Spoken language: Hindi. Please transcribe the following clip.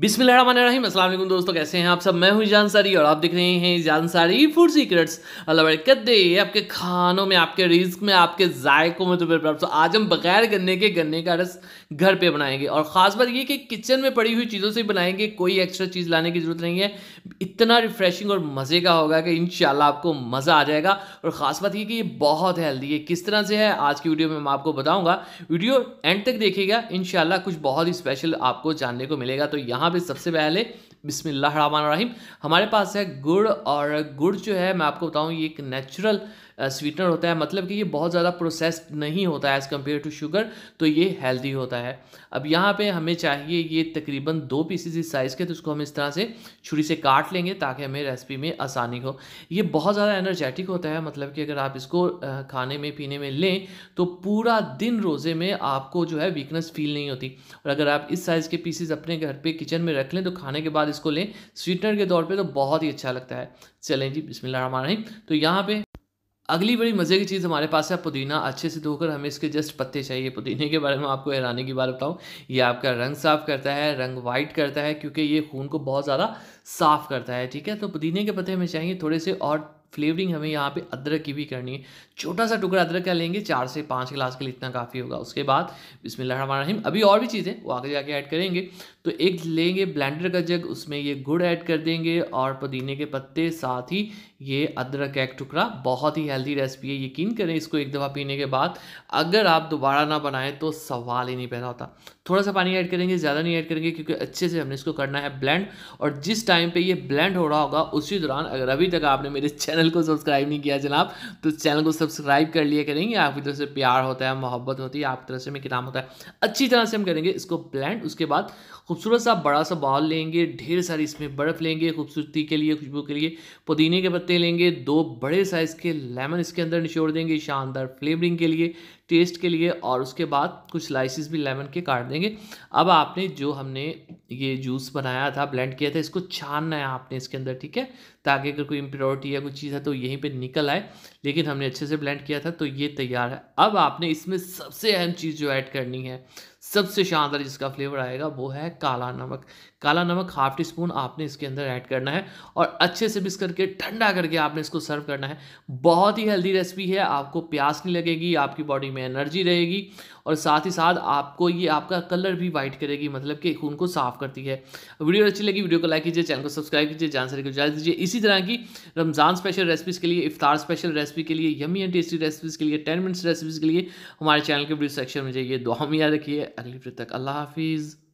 बिस्मिल दोस्तों कैसे हैं आप सब मैं हूं जानसारी और आप देख रहे हैं जानसारी फूड सीक्रेट्स अलबरकत दे आपके खानों में आपके रिस्क में आपके जायकों में तो फिर प्राप्त तो आज हम बगैर गन्ने के गन्ने का रस घर पे बनाएंगे और ख़ास बात ये कि किचन में पड़ी हुई चीज़ों से बनाएंगे कोई एक्स्ट्रा चीज़ लाने की ज़रूरत नहीं है इतना रिफ्रेशिंग और मज़े का होगा कि इन आपको मज़ा आ जाएगा और ख़ास बात ये कि ये बहुत हेल्दी है किस तरह से है आज की वीडियो में मैं आपको बताऊँगा वीडियो एंड तक देखिएगा इन कुछ बहुत ही स्पेशल आपको जानने को मिलेगा तो यहाँ यहाँ पे सबसे पहले बिसमीम हमारे पास है गुड़ और गुड़ जो है मैं आपको बताऊँ ये एक नेचुरल स्वीटनर होता है मतलब कि ये बहुत ज़्यादा प्रोसेस्ड नहीं होता है एज़ कम्पेयर टू शुगर तो ये हेल्दी होता है अब यहाँ पे हमें चाहिए ये तकरीबन दो पीसीज इस साइज़ के तो उसको हम इस तरह से छुरी से काट लेंगे ताकि हमें रेसिपी में आसानी हो ये बहुत ज़्यादा एनर्जेटिक होता है मतलब कि अगर आप इसको खाने में पीने में लें तो पूरा दिन रोज़े में आपको जो है वीकनेस फील नहीं होती और अगर आप इस साइज़ के पीसीज अपने घर पर किचन में रख लें तो खाने के बाद इसको लें स्वीटनर के तौर पर तो बहुत ही अच्छा लगता है चलें जी बिस्मिल्लाह तो यहाँ पे अगली बड़ी मज़े की चीज़ हमारे पास है पुदीना अच्छे से धोकर हमें इसके जस्ट पत्ते चाहिए पुदीने के बारे में आपको हैरानी की बात बताऊँ ये आपका रंग साफ़ करता है रंग वाइट करता है क्योंकि ये खून को बहुत ज़्यादा साफ़ करता है ठीक है तो पुदीने के पत्ते हमें चाहिए थोड़े से और फ्लेवरिंग हमें यहाँ पे अदरक की भी करनी है छोटा सा टुकड़ा अदरक का लेंगे चार से पाँच गिलास के लिए इतना काफ़ी होगा उसके बाद इसमें बिस्मिल्लाहिर्रहमानिर्रहीम अभी और भी चीज़ें वो आगे जाके ऐड करेंगे तो एक लेंगे ब्लेंडर का जग उसमें ये गुड़ ऐड कर देंगे और पुदीने के पत्ते साथ ही ये अदरक का एक टुकड़ा बहुत ही हेल्दी रेसिपी है यकीन करें इसको एक दफ़ा पीने के बाद अगर आप दोबारा ना बनाएं तो सवाल ही नहीं पैदा होता थोड़ा सा पानी ऐड करेंगे ज़्यादा नहीं ऐड करेंगे क्योंकि अच्छे से हमने इसको करना है ब्लेंड और जिस टाइम पर यह ब्लेंड हो रहा होगा उसी दौरान अगर अभी तक आपने मेरे चैनल चैनल को सब्सक्राइब नहीं किया जनाब तो चैनल को सब्सक्राइब कर लिया करेंगे आपकी तरफ से प्यार होता है मोहब्बत होती है आपकी तरफ से में किराम होता है अच्छी तरह से हम करेंगे इसको ब्लैंड उसके बाद खूबसूरत सा बड़ा सा बॉल लेंगे ढेर सारी इसमें बर्फ़ लेंगे खूबसूरती के लिए खुशबू के लिए पुदीने के पत्ते लेंगे दो बड़े साइज़ के लेमन इसके अंदर निचोड़ देंगे शानदार फ्लेवरिंग के लिए टेस्ट के लिए और उसके बाद कुछ स्लाइसिस भी लेमन के काट देंगे अब आपने जो हमने ये जूस बनाया था ब्लेंड किया था इसको छानना है आपने इसके अंदर ठीक है ताकि अगर कोई इम्प्योरिटी या कुछ चीज़ है तो यहीं पे निकल आए लेकिन हमने अच्छे से ब्लेंड किया था तो ये तैयार है अब आपने इसमें सबसे अहम चीज़ जो ऐड करनी है सबसे शानदार जिसका फ्लेवर आएगा वो है काला नमक काला नमक हाफ टी स्पून आपने इसके अंदर ऐड करना है और अच्छे से मिक्स करके ठंडा करके आपने इसको सर्व करना है बहुत ही हेल्दी रेसिपी है आपको प्यास नहीं लगेगी आपकी बॉडी में एनर्जी रहेगी और साथ ही साथ आपको ये आपका कलर भी वाइट करेगी मतलब कि खून को साफ करती है वीडियो अच्छी लगी वीडियो को लाइक कीजिए चैनल को सब्सक्राइब कीजिए जान सर को जान दीजिए इसी तरह की रमज़ान स्पेशल रेसिपीज़ के लिए इफ्तार स्पेशल रेसिपी के लिए यमी एंड टेस्टी रेसिपीज़ के लिए टेन मिनट्स रेसिपीज़ के लिए हमारे चैनल के वीडियो सेक्शन में जाइए दो हम याद रखिए قريب جدك الله حافظ